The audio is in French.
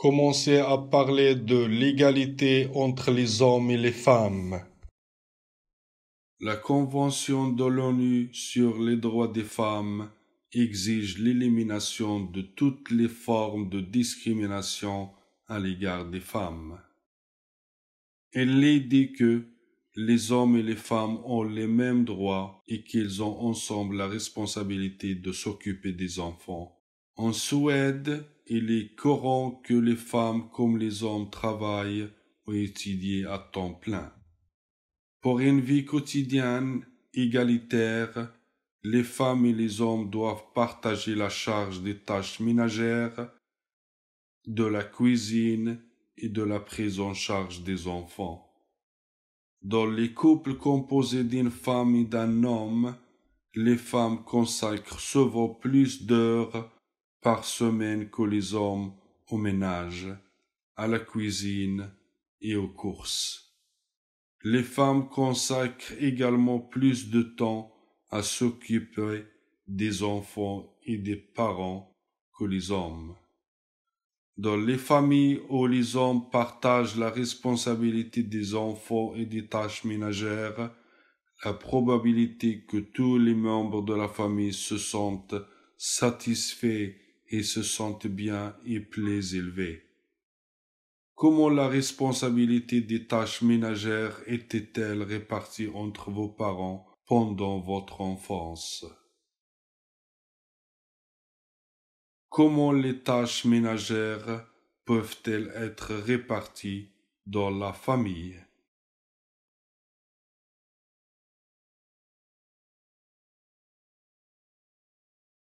commencer à parler de l'égalité entre les hommes et les femmes. La Convention de l'ONU sur les droits des femmes exige l'élimination de toutes les formes de discrimination à l'égard des femmes. Elle dit que les hommes et les femmes ont les mêmes droits et qu'ils ont ensemble la responsabilité de s'occuper des enfants en Suède, il est courant que les femmes comme les hommes travaillent ou étudient à temps plein. Pour une vie quotidienne égalitaire, les femmes et les hommes doivent partager la charge des tâches ménagères, de la cuisine et de la prise en charge des enfants. Dans les couples composés d'une femme et d'un homme, les femmes consacrent souvent plus d'heures par semaine que les hommes au ménage, à la cuisine et aux courses. Les femmes consacrent également plus de temps à s'occuper des enfants et des parents que les hommes. Dans les familles où les hommes partagent la responsabilité des enfants et des tâches ménagères, la probabilité que tous les membres de la famille se sentent satisfaits et se sentent bien et plus élevés. Comment la responsabilité des tâches ménagères était-elle répartie entre vos parents pendant votre enfance Comment les tâches ménagères peuvent-elles être réparties dans la famille